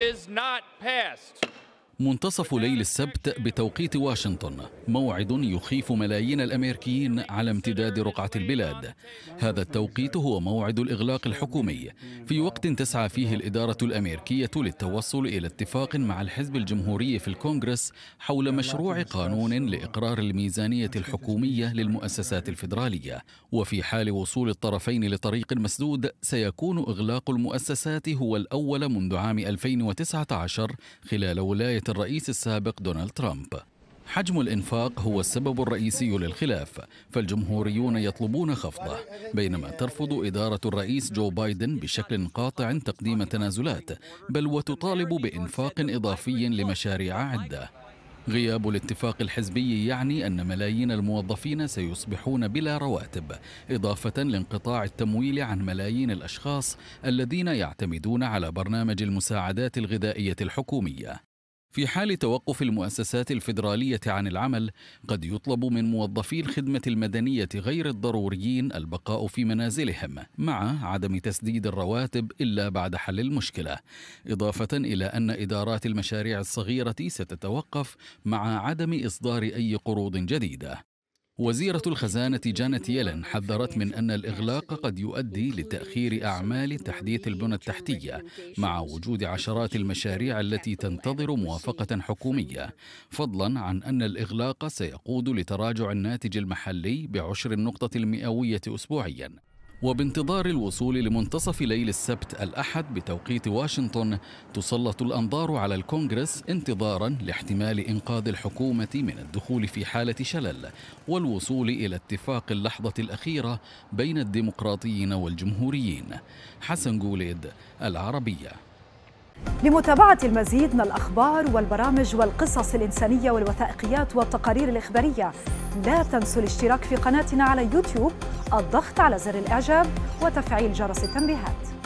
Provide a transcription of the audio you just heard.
is not passed. منتصف ليل السبت بتوقيت واشنطن موعد يخيف ملايين الامريكيين على امتداد رقعه البلاد هذا التوقيت هو موعد الاغلاق الحكومي في وقت تسعى فيه الاداره الامريكيه للتوصل الى اتفاق مع الحزب الجمهوري في الكونغرس حول مشروع قانون لاقرار الميزانيه الحكوميه للمؤسسات الفدراليه وفي حال وصول الطرفين لطريق مسدود سيكون اغلاق المؤسسات هو الاول منذ عام 2019 خلال ولايه الرئيس السابق دونالد ترامب حجم الإنفاق هو السبب الرئيسي للخلاف فالجمهوريون يطلبون خفضه بينما ترفض إدارة الرئيس جو بايدن بشكل قاطع تقديم تنازلات بل وتطالب بإنفاق إضافي لمشاريع عدة غياب الاتفاق الحزبي يعني أن ملايين الموظفين سيصبحون بلا رواتب إضافة لانقطاع التمويل عن ملايين الأشخاص الذين يعتمدون على برنامج المساعدات الغذائية الحكومية في حال توقف المؤسسات الفيدرالية عن العمل، قد يطلب من موظفي الخدمة المدنية غير الضروريين البقاء في منازلهم، مع عدم تسديد الرواتب إلا بعد حل المشكلة، إضافة إلى أن إدارات المشاريع الصغيرة ستتوقف مع عدم إصدار أي قروض جديدة. وزيرة الخزانة جانت يلن حذرت من أن الإغلاق قد يؤدي لتأخير أعمال تحديث البنى التحتية مع وجود عشرات المشاريع التي تنتظر موافقة حكومية فضلا عن أن الإغلاق سيقود لتراجع الناتج المحلي بعشر النقطة المئوية أسبوعيا وبانتظار الوصول لمنتصف ليل السبت الأحد بتوقيت واشنطن تسلط الأنظار على الكونغرس انتظارا لاحتمال إنقاذ الحكومة من الدخول في حالة شلل والوصول إلى اتفاق اللحظة الأخيرة بين الديمقراطيين والجمهوريين حسن جوليد العربية لمتابعة المزيد من الأخبار والبرامج والقصص الإنسانية والوثائقيات والتقارير الإخبارية لا تنسوا الاشتراك في قناتنا على يوتيوب الضغط على زر الإعجاب وتفعيل جرس التنبيهات